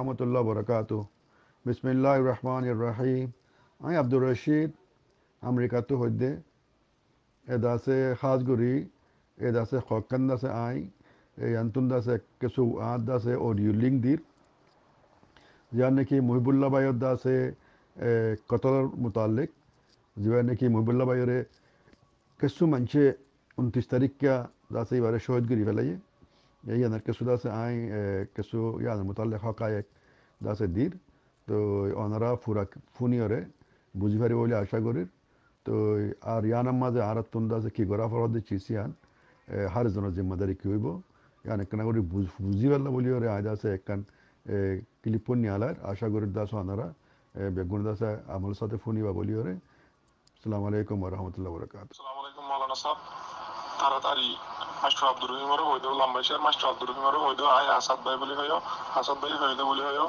রহমতুল্লাহ বরকাত বিসমিল্লাহ রহমান রাহিম আমি আব্দুর রশিদ আমেরিকাতো হইদে এদাসে খাসগুড়ি এদাসে খকান দাসে আই এই আন্তন দাসে কিছু আঁত দাসে অডিও লিঙ্ক দির যার নাকি মহিবুল্লাহ বাইয়ের দাসে কতলার মোতালিক যার নাকি মহিবুল্লাহ বাইরে কিছু মানুষে উনত্রিশ তারিখকে দাসে এবারে শহীদগিরি ফেলাইয়ে یہی কিছু کے আই কিছু آئیں মোতালে سو یا متعلق حقائق তো ওনারা ফুরা ফুনিয়রে বুঝি বুঝিভারি বলে আশা করি তো আর ইয়ানার মাঝে আর তোমরা আছে কি করা ফরদ দিচ্ছি সিয়ান হার জনের জিম্মাদারি কি হইব ইয়ান একখানা করি বুঝি পারলাম বলি ওরে আয়দা দাসে একখান ক্লিপন আলার আশা করি দাস ওনারা বেগুন দাসে আমল সাথে ফুনি বা বলি ওরে আসসালামু আলাইকুম রহমতুল্লাহ বরকাত আসসালামু আলাইকুম মাওলানা সাহেব তাড়াতাড়ি মাস্টার আব্দুর রহিমরও হইতে লম্বাই শেয়ার মাস্টার আব্দুর রহিমরও হইতে আয় আসাদ ভাই বলি হইও আসাদ ভাই হইতে বলি হইও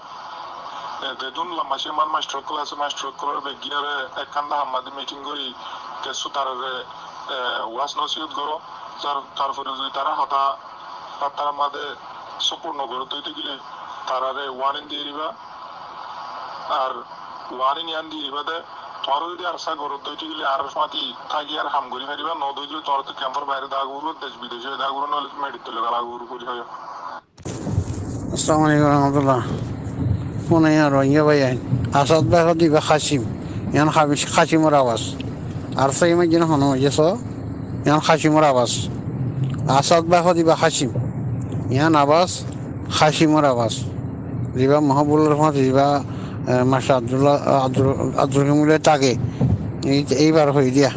দুন লম্বা শেয়ার মান মাস্টার ক্লাস মাস্টার ক্লাস বেগিয়ারে একখান্দা হাম্মাদি মিটিং করি কেসু তারারে ওয়াস নসিহত করো তারপরে যদি তারা হতা তারা মাদে সম্পূর্ণ করে তৈতে গেলে তারারে ওয়ার্নিং দিয়ে দিবা আর ওয়ার্নিং ইয়ান দিয়ে দিবা দেয় আর যদি আর সাগর দইটি গেলে আর মাতি থাকি আর হাম করি ফেরিবা ন দই গেলে তোর তো দেশ বিদেশে দাগুর নলে মেডিতে লাগা লাগুর করি হয় আসসালামু আলাইকুম রহমতুল্লাহ মনে আর রোহিঙ্গা দিবা খাসিম ইয়ান খাবিস খাসিমর আওয়াজ আর সেই মাই যেন হন হয়েছ ইয়ান খাসিমর আওয়াজ আসাদ দিবা খাসিম ইয়ান আওয়াজ খাসিমর আওয়াজ দিবা মাহবুল রহমান দিবা মাস্টার আব্দুল্লাহ আব্দুল আব্দুল হামিলে থাকে এইবার হয়ে দিয়া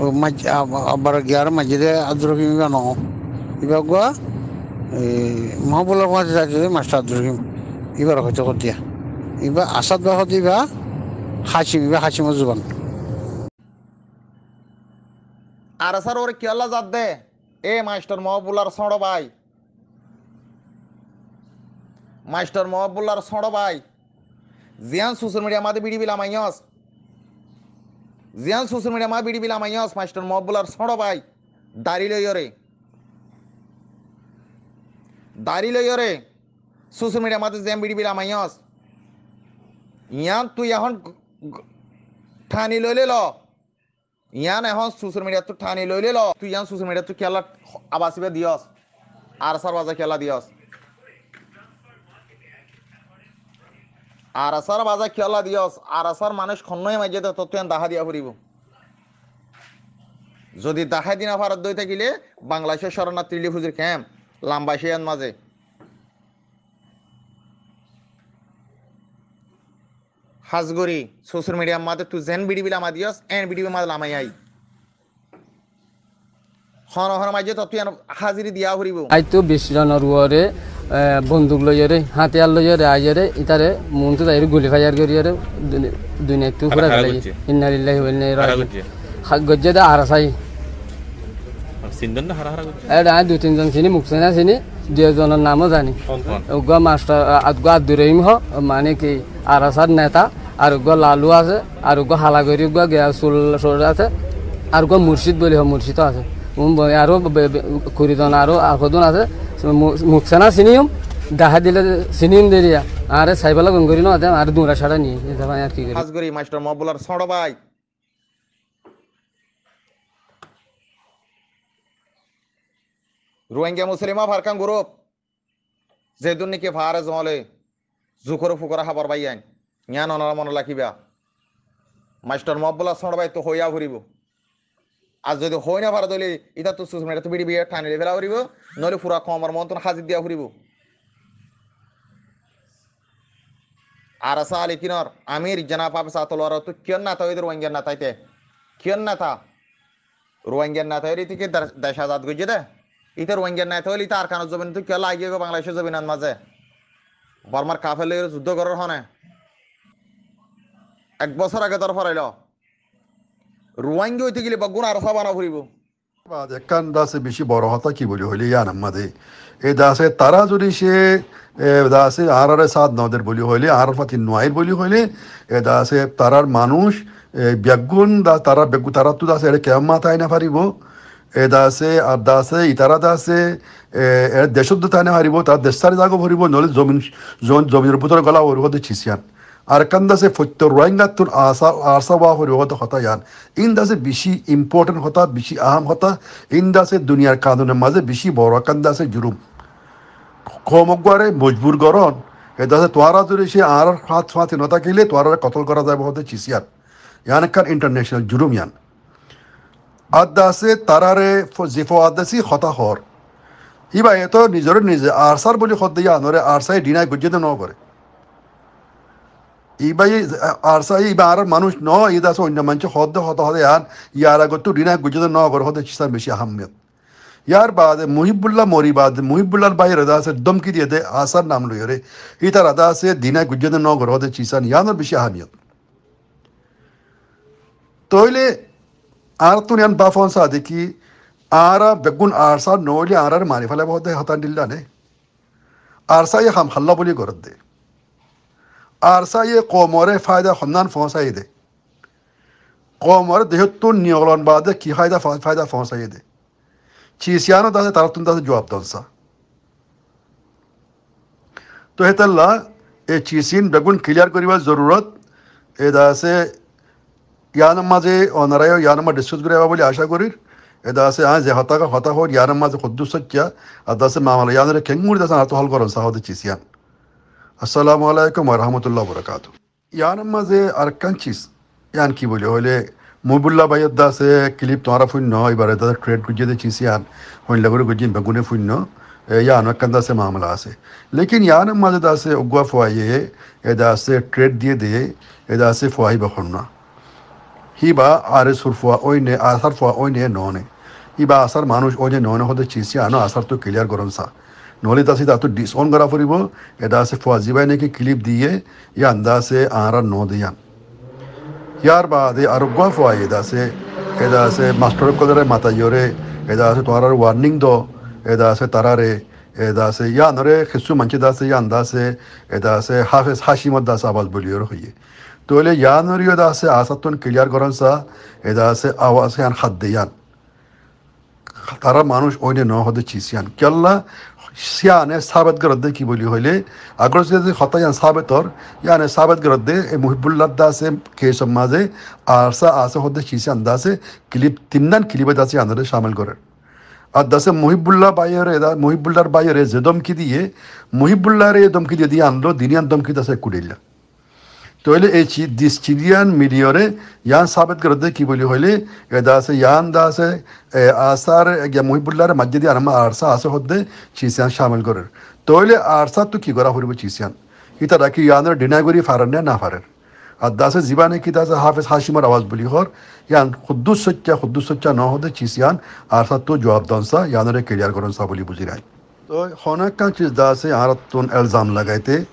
ও মাজ আবার গিয়ার মাঝিরে আব্দুল হামিম গান এবার গুয়া এই মহাবুল্লার মাঝে থাকে মাস্টার আব্দুল কিম এবার হয়তো কর দিয়া এবার আসাদ হতে ইবা হাসিম এবার হাসিমের জোবান আর স্যার ওর কি আল্লাহ জাত দে এ মাস্টার মহবুল্লার সড় ভাই মাস্টার মহবুল্লার সড় ভাই Zian social media ma de bidi bila mayos. Zian social media ma bidi bila mayos master mobbular soro bhai. Dari loyore. Dari loyore. Social media ma de zian bidi bila mayos. ইয়ান তুই এখন ঠানি লৈ ল ইয়ান এখন social মিডিয়াত ঠানি লৈ ল তুই ইয়ান social মিডিয়াত খেলা আবাসিবে দিয়স আর সার বাজা খেলা দিয়স আর আসার বাজা খেলা দিয়স আর আসার মানুষ খন্নই মাইজে তত্ত্বান দাহা দিয়া ফুরিব যদি দাহাই দিনা ভারত দই থাকিলে বাংলাদেশের শরণার্থী লিফুজির ক্যাম্প লাম্বাসিয়ান মাঝে হাজগরি সোশ্যাল মিডিয়ার মাঝে তুই জেন বিডিবি লামা দিয়স এন বিডিবি মাঝে লামাই আই আইতো বিশ জনের উয়ারে বন্দুক লইয়ারে হাতিয়ার লইয়ারে আইয়ারে ইতারে মন তো তাইরে গুলি ফায়ার করিয়ারে দুনিয়া তু পুরা ইন্না লিল্লাহি ওয়া ইন্না ইলাইহি রাজিউন গজ্জে দা আরাসাই সিনজন দা হারা হারা গজ্জে এডা দুই তিনজন চিনি মুকসেনা চিনি নামও জানি ওগো মাস্টার আদগো আব্দুর রহিম হ মানে কি আরাসার নেতা আর গ লালু আছে আর গ হালাগরি ওগো গিয়া চোল সর আছে আর গ মুর্শিদ বলি হ মুর্শিদও আছে আরও কুড়িজন আরও কজন আছে মুখসানা চিনিম দেখা দিলে চিনিম দেরিয়া আরে সাইবালা গঙ্গ করি না আর দুরা ছাড়া নিয়ে আর কি করি মাস্টার মবুলার সড় রোহিঙ্গা মুসলিমা ফারকান গ্রুপ যে দুর্নীতি ফারে জলে জুকর ফুকরা হাবার পাই আইন ইয়ান অনার মনে রাখিবা মাস্টার মব্বলা সড় তো হইয়া ঘুরিব আর যদি হয় না ভাড়া তাহলে এটা তো সুসম এটা তো বিড়ি বিয়ে ঠানি ফেলা ফুরিব নইলে ফুরা কমার মন্ত্র হাজির দিয়া ফুরিব আর আসা আলি কিনর আমির জানা পাবে সাত লোয়ার তো কিয়ন না তাই রোহিঙ্গার না তাইতে কিয়ন না তা রোহিঙ্গার না তাই থেকে দেশ আজাদ গিয়ে দে ইতে রোহিঙ্গার না তাই ইতে আর কানো জমিন তো কেউ লাগিয়ে গো বাংলাদেশের জমিন মাঝে বর্মার কাফেলে যুদ্ধ করার হনে এক বছর আগে তোর ফরাইল রুয়াঙ্গি হইতে গেলে বাগুন আর সাবানা ফুরিব দাসে বেশি বড় হতা কি বলি হইলে ইয়ান আমাদের এই দাসে তারা যদি সে দাসে আর সাত নদের বলি হইলে আর ফাতি নোয়াইর বলি হইলে এ দাসে তারার মানুষ ব্যাগুন দা তারা ব্যাগু তারা তো দাসে এটা কেমন মাথায় না পারিব এ দাসে আর দাসে ইতারা দাসে দেশদ্য তাই না হারিব তার দেশ তারে জাগো ভরিব নলে জমিন জমিনের পুতর গলা ওর হতে arkanda se fotto roingatur asa arsa wa hori hota hota yan inda se bishi important hota bishi aham hota inda se dunyar kanuner maze bishi boro kanda se jurum খমগুয়ারে মজবুর গরণ এটা আছে তোয়ারা যদি সে আর হাত ফাঁতে না থাকিলে তোয়ারা কতল করা যাবে হতে চিসিয়ান ইয়ান একখান ইন্টারন্যাশনাল জুরুম ইয়ান আদা আছে তারারে জিফো আদাসি হতা হর ইবা এত নিজরে নিজে আরসার বলি হত দিয়া নরে আরসাই ডিনাই গুজিয়ে ন করে ইবাই আরসা ইবারার মানুষ ন ইদা সো ইন্না মঞ্চ হদ হদ হদ ইয়ার ইয়ারা গতু ডিনা গুজদ ন গর হদ চিসার বেশি আহমিয়ত ইয়ার বাদ মুহিবুল্লাহ মরি বাদ মুহিবুল্লাহর ভাই রাদা সে দমকি দিয়ে দে আসার নাম লই রে ইতা রাদা সে দিনা গুজদ ন গর হদ চিসান ইয়ানোর বেশি আহমিয়ত তইলে আর তুনি আন বাফন সাদি কি আরা বেগুন আরসা নইলে আরার মারিফালে বহুত হতান ডিল্লা নে আরসা ইয়া হাম হাল্লা বলি গরদ দে арсаи қоморе файда хондан фонсаиде қоморе деҳуттун ниёлонбаде ки хайда файда фонсаиде чисияно дасе тарафтун дасе ҷавабдонса то ҳеталла э чисин бегун клияр гурива зарурат э дасе янамазе онарайо янама дискус гурива боли аша гурир э дасе ан зеҳатага фатаҳор янамазе худдусача адасе маъмалаянре кенгур дасан атуҳал горон саҳоди чисиян আসসালামু আলাইকুম রহমতুল্লাহ বরকাত ইয়ার মাঝে আর কাঞ্চিস ইয়ান কি বলি হইলে মহিবুল্লাহ বাইয়ের দাসে ক্লিপ তোমারা শূন্য এবারে দাদা ট্রেড গুজিয়ে দিচ্ছি ইয়ান হইলে করে গুজিয়ে বেগুনে শূন্য ইয়ান একখান দাসে মামলা আছে লেকিন ইয়ান মাঝে দাসে অগুয়া ফোয়াইয়ে এ আছে ট্রেড দিয়ে দিয়ে এ দাসে ফোয়াই বখন না হিবা আর সুর ফোয়া ওই নে আসার ফোয়া ওই নে ননে ইবা আসার মানুষ ওই যে ননে হতে চিসি আনো আসার তো ক্লিয়ার গরম সা নহ'লে তাৰ পিছত তাতো ডিছ অন কৰা ফুৰিব এটা আছে ফোৱাজিবাই নেকি ক্লিপ দিয়ে ইয়া আন্দা আছে আহাৰা ন দিয়া ইয়াৰ বাদে আৰু গোৱা ফোৱা এটা আছে এটা আছে মাষ্টৰক কলেৰে মাতাইৰে এটা আছে তোমাৰ ৱাৰ্ণিং দ এটা আছে তাৰাৰে এটা আছে ইয়া আনৰে কিছু মানুহ দা আছে ইয়া আন্দা আছে এটা আছে হাফেজ হাচিমত দাস আৱাজ বলিয়ৰ হৈয়ে তইলে ইয়ানৰি এটা আছে আচাতন ক্লিয়ার করেন সা এটা আছে আওয়াজ ইয়ান খাদ্যে ইয়ান তারা মানুষ ওইনে ন হতে চিস ইয়ান কেল্লা সিয়ানে চাবেদ গ্ৰদ্দে কি বুলি হ'লে আগৰ যদি সতায়ান চাবেতৰ ইয়ানে চাবেদ গ্ৰদ্দে এই মহিবুল্লা দা আছে কে শৰ্মা যে আৰ্চা আছে সদায় সিচিয়ান দা আছে কিলিপ তিনদান কিলিপে দাছে আন্দোলন চামিল কৰে আৰু দাছে মহিবুল্লা বাইৰে মহিবুল্লাৰ বাইৰে যে দমকি দিয়ে মহিবুল্লাৰে দমকি দিয়ে দি আনলো দিনীয়ান দমকি দাছে কুদিলা Entonces el hecho distinguían mejores, yan sabit kırdı ki böyle öyle edası yan da se asar ya madde masjidi arama arsa asa hodde çizyan şamil görür. Dolayı arsa tu ki gora hurbu çizyan. İtara ki yanlar dinagori faran ne nafarar. Adasa zibane ki dasa hafız haşimar avaz buluyor. Yani kuddus socca kuddus socca ne hodde çizyan arsa tu cevapdansa yanlara keliyar görün sabuli buzirayın. तो होना का चीज दास से आरत elzam इल्जाम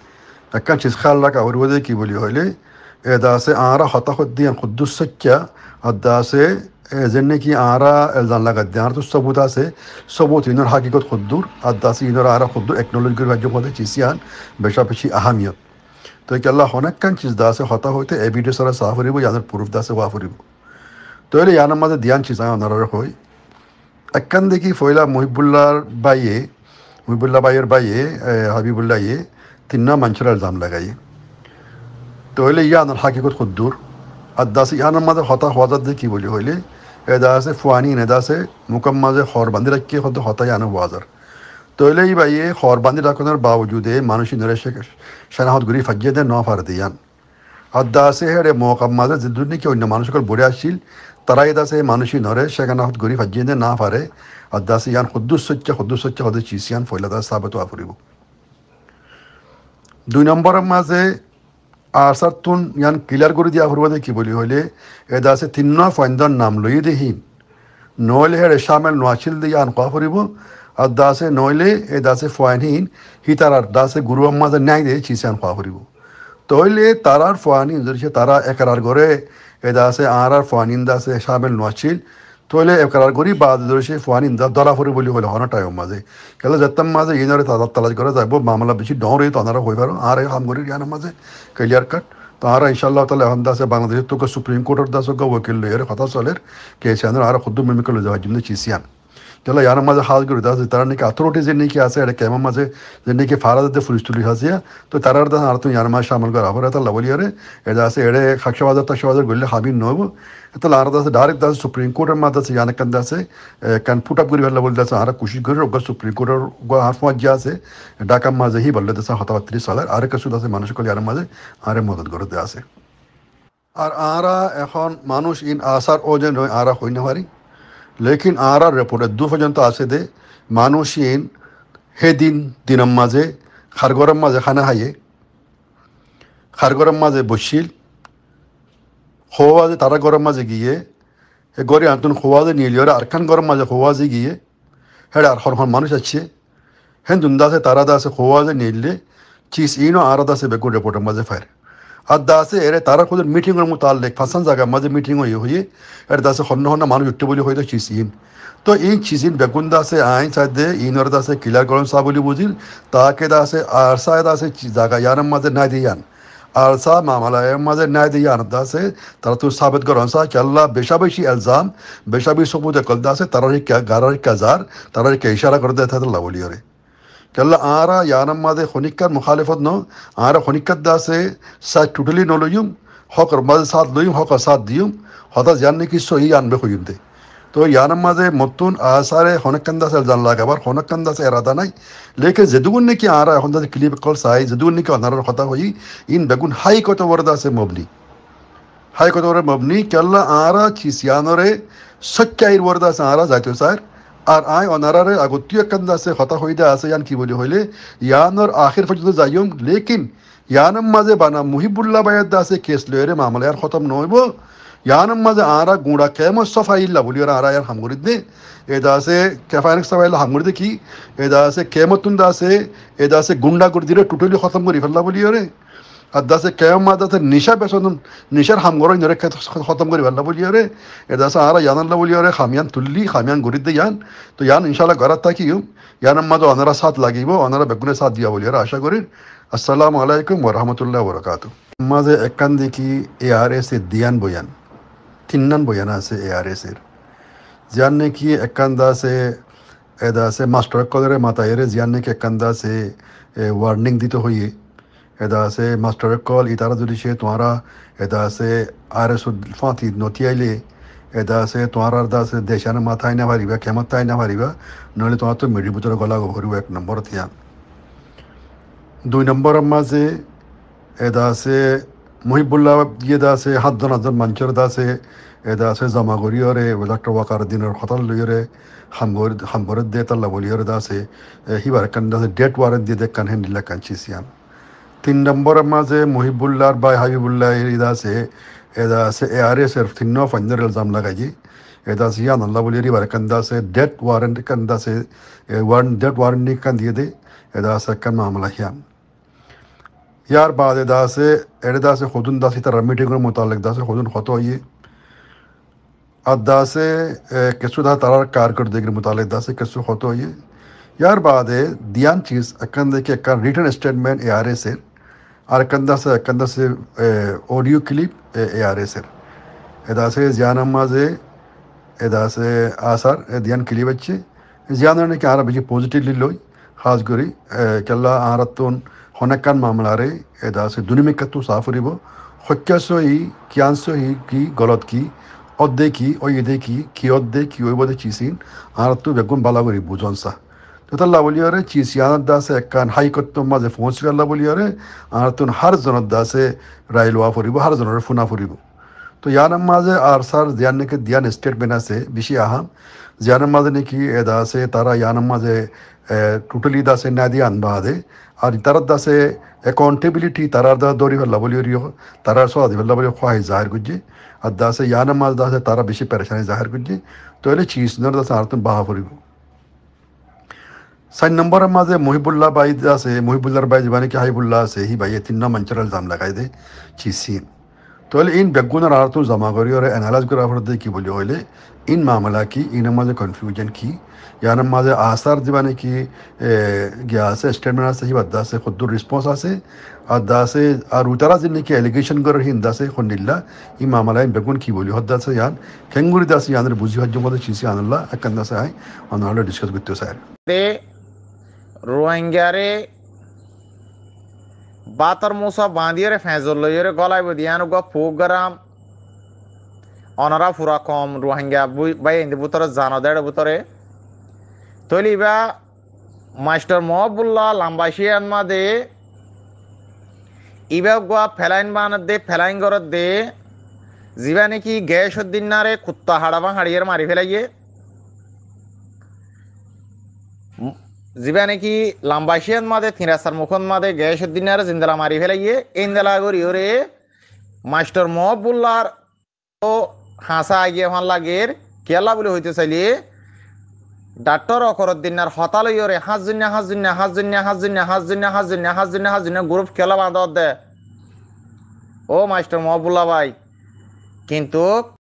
Akka chis khallak awrwade ki buli hoyle edase ara hata khoddi an quddus sakya adase zenne ki ara eldan lagaddian to sabuta se sabut inor hakikat khuddur adase inor ara khuddur acknowledge gurwa jo khode chisian besha peshi ahamiyat তো কি আল্লাহ অনেকক্ষণ cheese দাসে হতা হইতে এভিডিও সারা Saha ফুরিব ইয়াদের proof দাসে ওয়া ফুরিব তৈলে ইয়ার মাঝে দিয়ান cheese আমি অনার হই একখান দেখি ফয়লা মহিবুল্লাহর বাইয়ে মহিবুল্লাহ বাইয়ের বাইয়ে হাবিবুল্লাহ ইয়ে تنا منشر الزام لگائی تو ہلے یا ان الحقیقت خود دور اداسی ان مد خطا خوازت دے کی بولی ہلے ادا سے فوانی ندا سے مکمل خور بندی رکھے خود خطا یا واضر তো হলেই বা ইয়ে খরবান্দি রাখানোর বাবজুদে মানুষ নরেশে সেনাহত গুলি ফাজিয়ে দেন নফার দিয়ান আর দাসে হেড়ে মোকাম মাঝে যে দুর্নীতি অন্য মানুষকে বড়ে আসছিল তারাই দাসে মানুষই নরে সেখানাহত গুলি ফাজিয়ে দেন না পারে আর দাসে ইয়ান সদ্যুসচ্ছা সদ্যুসচ্ছা হতে চিসিয়ান ফৈলাদাস সাবেত আপুরিব দুই নম্বরের মাঝে আসার তুন ইয়ান ক্লিয়ার করে দিয়া করবাদে কি বলি হইলে এদা আছে তিন নয় ফয়ন্দর নাম লই দেহীন নইলে হেড়ে সামেল নোয়াছিল দিয়ে আন কোয়া করিব আর দাসে নইলে এ দাসে ফয়ানহীন হি তারার দাসে গুরু আম্মাদের ন্যায় দিয়ে আন কোয়া করিব তইলে তারার ফয়ানহীন যদি সে তারা একার ঘরে এ দাসে আর আর দা দাসে সামেল নোয়াছিল toile ev qarorgori ba'zi durishi fuani inda dara fori boli hole hona tayo maze kala jatam maze yenare tadat talaj kora jay bo mamla bishi dore to anara hoi paro are ham gori yana maze clear cut তারা ইনশাআল্লাহ তাহলে আহমদাসে বাংলাদেশের তোকে supreme কোর্টের দাসকে ওকিল লয়ের কথা চলের কে চান্দ্র আর খুদ্দু মিমিকল জওয়াজিম চিসিয়ান त्याला यानं माझा हात करूता तारानिक अथॉरिटी जे नेकी आसा एडे केमा माझे जे नेकी फारा जाते फुलिस तुली आसा तो तारार दास हार तूं यान माशा आमल कर हाबर येता लवली अरे एडे आसा एडे खाक्षे वाजर तक्षे वाजर गेल्ले हाबी न्हव येता लार दास डायरेक्ट दास सुप्रीम कोर्टान मात दास यान कंद आसे कान पुट अप करी लवली दास हारा कोशिश कर ओगा सुप्रीम कोर्टार ओगा हार फौज जे आसे डाका माजे ही बल्ले दास हता त्रीस सालार आरे कसु दास মানুষ কল ইয়ান মাঝে আরে মদত করতে আসে আর আরা এখন মানুষ ইন আসার ওজন হয় আরা হইনা পারি লেকিন আর আর রেপোর্টের দু পর্যন্ত আছে দে মানুষিন হেদিন দিনম মাঝে খারগরম মাঝে খানা হাইয়ে খারগরম মাঝে বসিল খোয়াজে তারা গরম মাঝে গিয়ে হে গরি আন্তন খোয়াজে আর খান গরম মাঝে খোয়াজে গিয়ে হেড আর হর মানুষ আছে হেন দুন্দাসে তারা দাসে খোয়াজে নিলে চিস ইনো আর দাসে বেকুর রেপোর্টের মাঝে ফায়ার আদাসে এরে তারা খুদ মিটিং এর মুতাল্লিক ফাসান জায়গা মাঝে মিটিং হই হই এর দাসে হন্ন হন্ন মানুষ উঠতে বলি হইতো চিসিন তো এই চিসিন বেগুন দাসে আইন সাদে ইনর দাসে কিলার গরম সা বলি বুঝিল তাকে দাসে আর দাসে জায়গা ইয়ার মাঝে নাই দিয়ান আর সা মামলা এর মাঝে নাই দিয়ান দাসে তারা তো সাবেদ গরম সা চাল্লা বেশি এলজাম বেশি সবুজ কল দাসে তারা গারার কাজার তারা কে ইশারা করে দেয় তাদের লাবলি kalla ara yanam made honikkar muhalifat no ara honikkat dase sa tutuli noluyum hokar mad sat loyum hok sat diyum hada janne ki so yan be khuyunde to yanam made motun asare honakkanda sal jan laga bar honakkanda sa irada nai leke jedugun ne ki ara honda clip kol sai jedugun ne ki anar khata hoyi in begun hai kota warda se mobli hai kota warda mobni kalla ara chi sianore sachai warda sa ara jatu sar আর আই অনারারে আগতীয় কান আছে হতা হৈ আছে ইয়ান কি বলি হইলে ইয়ানৰ আখিৰ পৰ্যন্ত যাইম লেকিন ইয়ানৰ মাজে বানা মুহিবুল্লা বায়ত দা আছে কেছ লৈৰে মামলা ইয়াৰ খতম নহব ইয়ানৰ মাজে আঁৰা গুড়া কেম চফাই ইল্লা বুলি আৰু আঁৰা ইয়াৰ সামগুৰিত দে এদা আছে কেফাইনক চফাই ইল্লা দে কি এদা আছে কেমত তুন্দা আছে এদা আছে গুণ্ডা গুৰি দিলে টুটলি খতম কৰি ফেলা বুলি আৰু আদাসে কেয়ামাত আছে নিশা বেসন নিশার হামগরই নরে খতম করে ভাল্লা বলি রে এদাসে আরা ইয়ান বলি রে খামিয়ান তুললি খামিয়ান ঘুরি দে ইয়ান তো ইয়ান ইনশাল্লাহ ঘরাত থাকি ইয়ান আম্মা তো অনারা সাথ লাগিব অনারা বেগুনে সাথ দিয়া বলি রে আশা করি আসসালাম আলাইকুম ওরহামতুল্লাহ বরকাত মাঝে একান দেখি এ আর এস এর দিয়ান বয়ান তিন্নান বয়ান আছে এ আর এস এর জিয়ান নাকি একান দাসে এদাসে মাস্টার কলের মাথায় রে জিয়ান নাকি একান দাসে ওয়ার্নিং দিতে হইয়ে edda se master call itara jodi she tumhara edda se aresu fati notiaile এদা আছে তোমার দা আছে দেশান মাথায় না ভারিবা ক্ষমত তাই না ভারিবা নহলে তোমার তো মেডির ভিতরে গলা ভরিব এক নম্বর থিয়া দুই নম্বর মাঝে এদা আছে মহিবুল্লাহ ইয়ে দা আছে সাতজন আটজন মানুষের দা আছে এদা আছে জমা করিয়রে ডক্টর ওয়াকার দিনের হতাল লইয়রে হামগর হামগরের দে তাল্লা বলিয়রে দা আছে সিবার কান দা আছে ডেট ওয়ারেন্ট দিয়ে দেখ কান হেন্ডিলা কান চিসিয়ান তিন নম্বরের মাঝে মহিবুল্লাহর বা হাবিবুল্লাহ এটা আছে এটা আছে এ আর এস এর তিন্ন ফাইনার এলজাম লাগাইছি এটা আছে ইয়ান আল্লাহ বলি এবার কান্দা আছে ডেথ ওয়ারেন্ট কান্দা আছে ওয়ারেন্ট ডেথ ওয়ারেন্ট কান্দিয়ে দে এটা আছে কান মামলা হিয়াম यार बाद दास एड़े दास खुदन दासी तरह मीटिंग के मुतालिक दास खुदन खत होइए अदास किसु दा तारा कारकर्द के मुतालिक दास किसु खत होइए यार बाद दियान चीज़ अकन दे के अकन रिटर्न स्टेटमेंट ए आर ए से arkandaasa arkandaasa audio clip ARSR. Edaase ziyaan ammaase edaase asar ediyan clip achi ziyaan ammaase kaara biji positive lilloy haas gori kella aaratun honakkan maamlaare edaase dunimikattu saafuribo hokkasoi kiyansoi ki golot ki অদ্দে কি অ ইদে কি কি অদ্দে কি ঐবদে চিচিন আৰু তোৰ বেগুণ বালাগুৰি বুজনচা تطلع وليوري تشيس يانا داسة كان هاي كتن مازة فونس كلا আর তুন হার জনত দাসে রায় رايلوا ফুরিব হার زنة فونا ফুরিব তো ইয়া মাঝে আর সার জিয়ানকে দিয়ান স্টেটমেন্ট আছে বেশি আহাম জিয়া মাঝে নাকি দাসে তারা ইয়া মাঝে টোটালি দাসে না দিয়ে আনবা আদে আর তার দাসে অ্যাকাউন্টেবিলিটি তারার দাস দৌড়ি ফেললা বলি রিও তারার সাদি ফেললা বলি খোয়াই জাহির করছে আর দাসে ইয়া মাঝে দাসে তারা বেশি পেরেশানি জাহির করছে তো এলে চিস নর দাসে আর তুমি বাহা ফুরিব চার নম্বরের মাঝে মহিবুল্লাহ বাই আছে মহিবুল্লাহর বাই যেবানি কি হাইবুল্লাহ আছে সি বাই তিন নাম অঞ্চলের জাম লাগাই দে চিসি তাহলে ইন বেগুনের আর জমা করি ওরা এনালাইজ করা ফেলতে কি বলি হইলে ইন মামলা কি ইনের মাঝে কনফিউজন কি ইয়ার মাঝে আসার যেবানি কি গিয়া আছে স্টেটমেন্ট আছে হি বাদ্দা আছে খুদ্দুর রেসপন্স আছে আর দাসে আর উতারা যে নাকি অ্যালিগেশন করে হিন দাসে খন্ডিল্লা ই মামলা ইন বেগুন কি বলি হদ্দা আছে ইয়ান খেঙ্গুরি দাস ইয়ানের বুঝি হজ্জ মধ্যে চিসি আনল্লা একান্দাসে আয় অন্য ডিসকাস করতে স্যার রোহিঙ্গারে বাতর মূসা বাঁধিয়ে ফেঁজল লইয়ে গলায় বদিয়ান গ প্রোগ্রাম অনারা ফুরা কম রোহিঙ্গা বাই ইন্দি বুতরে জানো দেড় বুতরে তৈলি বা মাস্টার মহবুল্লাহ লাম্বাসিয়ান মা দে ইবা গোয়া ফেলাইন বানার দে ফেলাইন গরত দে জিবা নাকি গ্যাস দিনারে কুত্তা হাড়াবা হাড়িয়ে মারি ফেলাইয়ে জিবা নাকি লাম্বাইশিয়ান মাদে থিরাসার মুখন মাদে গ্যাস উদ্দিনার জিন্দেলা মারি ফেলাইয়ে ইন্দালা গরি ওরে মাস্টর মহবুল্লার ও হাসা আগিয়ে হন লাগের কেলা বলে হইতে চাইলিয়ে হাঁস অকরদ্দিনার হাঁস ওরে হাঁস হাজুন্যা হাঁস হাজুন্যা হাঁস হাজুন্যা হাঁস হাজুন্যা গ্রুপ খেলা বাঁধ দে ও মাস্টার মহবুল্লা ভাই কিন্তু